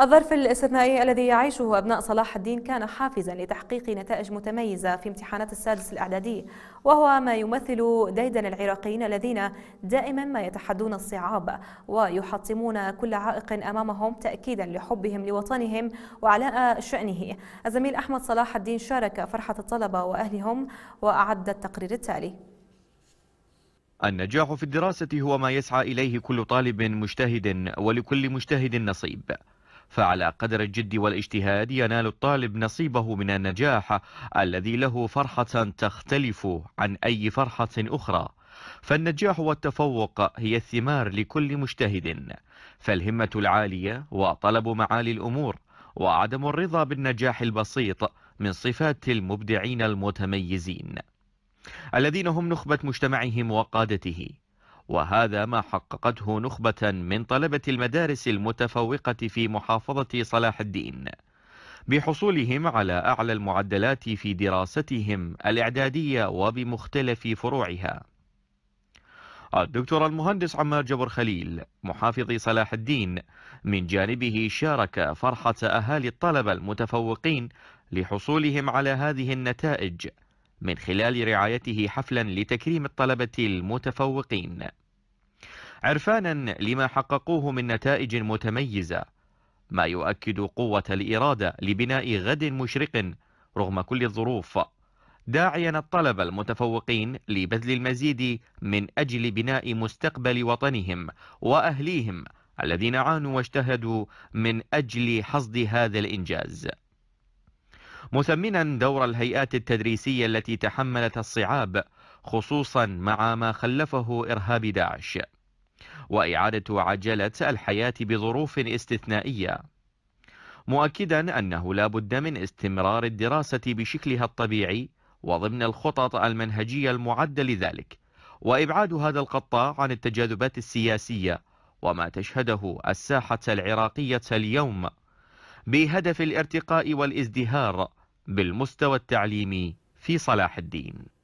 الظرف الاستثنائي الذي يعيشه أبناء صلاح الدين كان حافزا لتحقيق نتائج متميزة في امتحانات السادس الإعدادي وهو ما يمثل ديدن العراقيين الذين دائما ما يتحدون الصعاب ويحطمون كل عائق أمامهم تأكيدا لحبهم لوطنهم وعلاء شأنه الزميل أحمد صلاح الدين شارك فرحة الطلبة وأهلهم وأعد التقرير التالي النجاح في الدراسة هو ما يسعى إليه كل طالب مجتهد ولكل مجتهد نصيب فعلى قدر الجد والاجتهاد ينال الطالب نصيبه من النجاح الذي له فرحة تختلف عن أي فرحة أخرى فالنجاح والتفوق هي الثمار لكل مجتهد فالهمة العالية وطلب معالي الأمور وعدم الرضا بالنجاح البسيط من صفات المبدعين المتميزين الذين هم نخبة مجتمعهم وقادته وهذا ما حققته نخبة من طلبة المدارس المتفوقة في محافظة صلاح الدين بحصولهم على أعلى المعدلات في دراستهم الإعدادية وبمختلف فروعها الدكتور المهندس عمار جبر خليل محافظ صلاح الدين من جانبه شارك فرحة أهالي الطلبة المتفوقين لحصولهم على هذه النتائج من خلال رعايته حفلا لتكريم الطلبة المتفوقين عرفانا لما حققوه من نتائج متميزة ما يؤكد قوة الإرادة لبناء غد مشرق رغم كل الظروف داعيا الطلبة المتفوقين لبذل المزيد من أجل بناء مستقبل وطنهم وأهليهم الذين عانوا واجتهدوا من أجل حصد هذا الإنجاز مثمنا دور الهيئات التدريسية التي تحملت الصعاب خصوصا مع ما خلفه إرهاب داعش وإعادة عجلة الحياة بظروف استثنائية مؤكدا أنه لا بد من استمرار الدراسة بشكلها الطبيعي وضمن الخطط المنهجية المعدة لذلك وإبعاد هذا القطاع عن التجاذبات السياسية وما تشهده الساحة العراقية اليوم بهدف الارتقاء والازدهار بالمستوى التعليمي في صلاح الدين